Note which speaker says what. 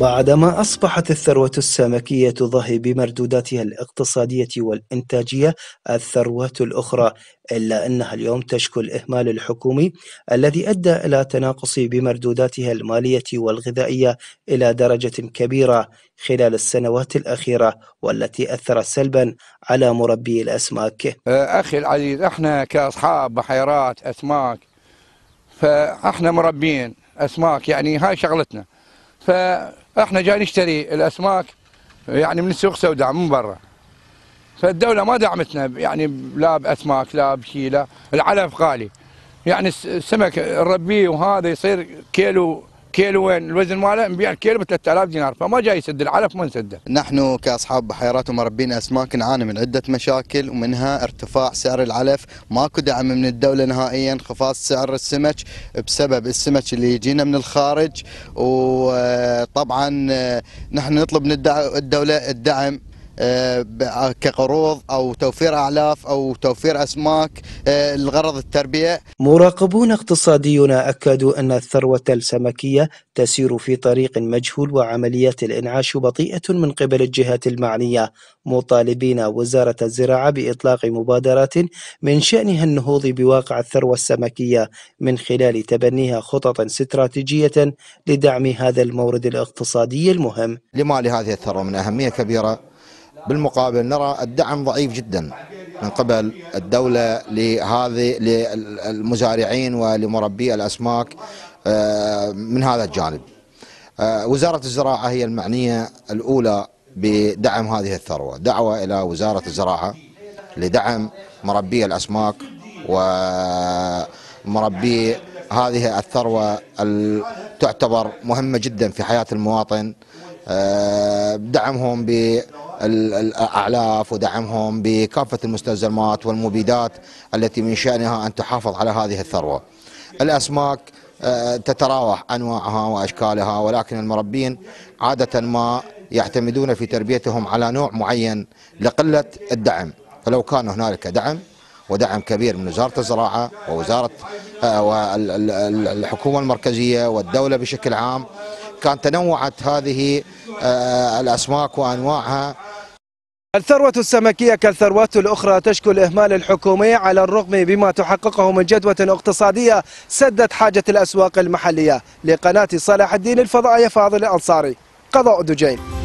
Speaker 1: بعدما أصبحت الثروة السمكية تضاهي بمردوداتها الاقتصادية والإنتاجية الثروات الأخرى إلا أنها اليوم تشكو الإهمال الحكومي الذي أدى إلى تناقص بمردوداتها المالية والغذائية إلى درجة كبيرة خلال السنوات الأخيرة
Speaker 2: والتي أثرت سلبا على مربي الأسماك أه، أخي العزيز احنا كأصحاب بحيرات أسماك فاحنا مربين أسماك يعني هاي شغلتنا ف احنا جاي نشتري الاسماك يعني من السوق سوداء من برا فالدوله ما دعمتنا يعني لا باسماك لا بشي لا العلف غالي يعني السمك نربيه وهذا يصير كيلو كيلوين الوزن ماله نبيع الكيلو ب 3000 دينار فما جاي يسد العلف ما نسده.
Speaker 3: نحن كاصحاب بحيرات ومربين اسماك نعاني من عده مشاكل ومنها ارتفاع سعر العلف، ماكو دعم من الدوله نهائيا، انخفاض سعر السمك بسبب السمك اللي يجينا من الخارج وطبعا نحن نطلب من الدوله الدعم آه، آه، كقروض او توفير اعلاف او توفير اسماك آه، لغرض
Speaker 1: التربيه. مراقبون اقتصاديون اكدوا ان الثروه السمكيه تسير في طريق مجهول وعمليات الانعاش بطيئه من قبل الجهات المعنيه مطالبين وزاره الزراعه باطلاق مبادرات من شانها النهوض بواقع الثروه السمكيه من خلال تبنيها خطط استراتيجيه لدعم هذا المورد الاقتصادي المهم. لما لهذه الثروه من اهميه كبيره
Speaker 4: بالمقابل نرى الدعم ضعيف جدا من قبل الدولة لهذه للمزارعين ولمربي الأسماك آه، من هذا الجانب آه، وزارة الزراعة هي المعنية الأولى بدعم هذه الثروة دعوة إلى وزارة الزراعة لدعم مربي الأسماك ومربي هذه الثروة تعتبر مهمة جدا في حياة المواطن آه، دعمهم ب الاعلاف ودعمهم بكافه المستلزمات والمبيدات التي من شانها ان تحافظ على هذه الثروه. الاسماك آه، تتراوح انواعها واشكالها ولكن المربين عاده ما يعتمدون في تربيتهم على نوع معين لقله الدعم، فلو كان هنالك دعم ودعم كبير من وزارة الزراعة ووزارة آه، والحكومة المركزية والدولة بشكل عام
Speaker 1: كان تنوعت هذه آه، الأسماك وأنواعها الثروة السمكية كالثروات الأخرى تشكو الإهمال الحكومي على الرغم بما تحققه من جدوى اقتصادية سدت حاجة الأسواق المحلية لقناة صلاح الدين الفضائية فاضل الأنصاري قضاء دجين